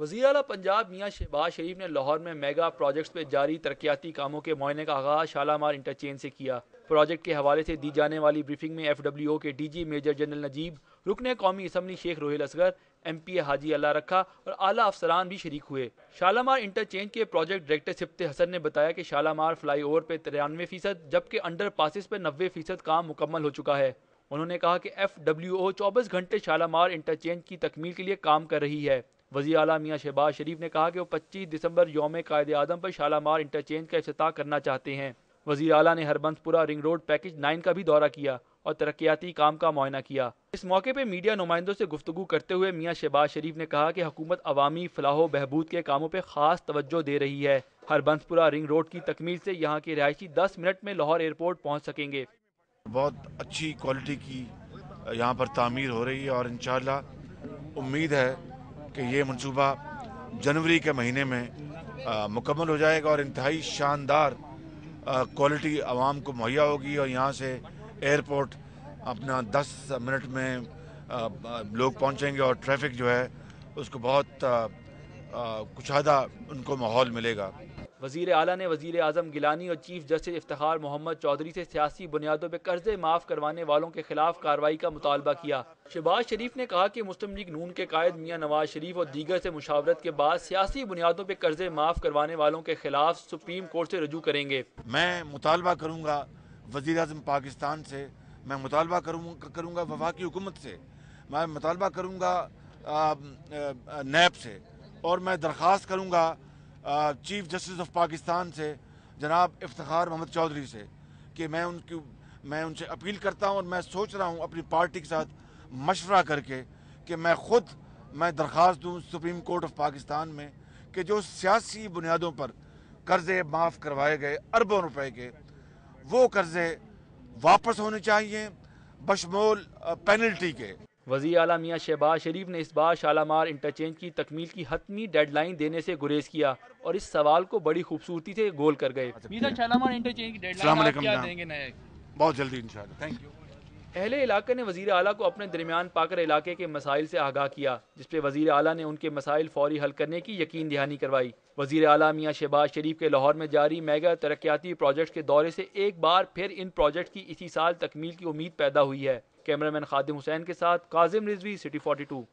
वजी अला पंजाब मियाँ शहबाज शरीफ ने लाहौर में मेगा प्रोजेक्ट्स पर जारी तरक्याती कामों के मुआने का आगाज शालामार इंटरचेंज से किया प्रोजेक्ट के हवाले से दी जाने वाली ब्रीफिंग में एफ डब्ल्यू ओ के D G major general Najeeb रुकन कौमी assembly Sheikh Rohail Asghar M P A Haji Allah Rakha और अली अफसरान भी शरीक हुए शालामार इंटरचेंज के प्रोजेक्ट डायरेक्टर सिप्त हसन ने बताया कि शालामार फ्लाई ओवर पर तिरानवे फीसद जबकि अंडर पासिस पर नबे फीसद काम मुकम्मल हो चुका है उन्होंने कहा कि एफ डब्ल्यू ओ चौबीस घंटे शालामार इंटरचेंज की तकमील के लिए काम कर रही है वजी अला मियाँ शहबाज शरीफ ने कहा कि वो पच्चीस दिसंबर योम कायद आदम पर शालामार इंटरचेंज का अफ्ताह करना चाहते हैं वजी अला ने Harbanspura ring road package nine का भी दौरा किया और तरक्याती काम का मुआयना किया इस मौके पर मीडिया नुमाइंदों से गुफ्तु करते हुए मियाँ शहबाज शरीफ ने कहा कि हुकूमत अवामी फलाह बहबूद के कामों पर खास तवज्जो दे रही है हरबंसपुरा रिंग रोड की तकमील से यहाँ के रहायशी दस मिनट में लाहौर एयरपोर्ट पहुँच सकेंगे बहुत अच्छी क्वालिटी की यहाँ पर तामीर हो रही है और इन उम्मीद है कि ये मनसूबा जनवरी के महीने में मुकम्मल हो जाएगा और इंतहाई शानदार क्वालिटी आवाम को मुहैया होगी और यहाँ से एयरपोर्ट अपना 10 मिनट में लोग पहुँचेंगे और ट्रैफिक जो है उसको बहुत कुशादा उनको माहौल मिलेगा वजीर अला ने वजीर अजम गिलानी और चीफ जस्टिस इफ्तार मोहम्मद चौधरी से सियासी बुनियादों पर कर्जे माफ़ करवाने वालों के खिलाफ कार्रवाई का मुतालबा किया शहबाज शरीफ ने कहा कि मुस्लिम लीग नून के कायद मियाँ नवाज शरीफ और दीगर से मुशावरत के बाद सियासी बुनियादों पर कर्जे माफ़ करवाने वालों के खिलाफ सुप्रीम कोर्ट से रजू करेंगे मैं मुतालबा करूँगा वजी अजम पाकिस्तान से मैं मुतालबा करूँगा वफा की हुकूमत से मैं मुतालबा करूँगा नैब से और मैं दरख्वास्त करूँगा चीफ जस्टिस ऑफ पाकिस्तान से जनाब इफ्तार मोहम्मद चौधरी से कि मैं उनकी मैं उनसे अपील करता हूँ और मैं सोच रहा हूँ अपनी पार्टी के साथ मशवरा करके कि मैं ख़ुद मैं दरख्वास्त दूँ सुप्रीम कोर्ट ऑफ पाकिस्तान में कि जो सियासी बुनियादों पर कर्ज़े माफ़ करवाए गए अरबों रुपए के वो कर्ज़े वापस होने चाहिए बशमोल पेनल्टी के वजी अला मियाँ शहबाज शरीफ ने इस बार शालामार इंटरचेंज की तकमील की हतमी डेडलाइन देने से गुरेज किया और इस सवाल को बड़ी खूबसूरती से गोल कर गए अच्छा, शालामार इंटरचेंज की डेडलाइन क्या देंगे बहुत जल्दी इंशाल्लाह थैंक यू अहले इलाके ने वज़ी अला को अपने दरमियान पाकर इलाके के मसाइल से आगाह किया जिस पर वज़ी अली ने उनके मसाइल फौरी हल करने की यकीन दहानी करवाई वज़ी अली मियाँ शहबाज शरीफ के लाहौर में जारी मेगा तरक्याती प्रोजेक्ट के दौरे से एक बार फिर इन प्रोजेक्ट की इसी साल तकमील की उम्मीद पैदा हुई है कैमरामैन खादिम हुसैन के साथ Kazim Rizvi city forty to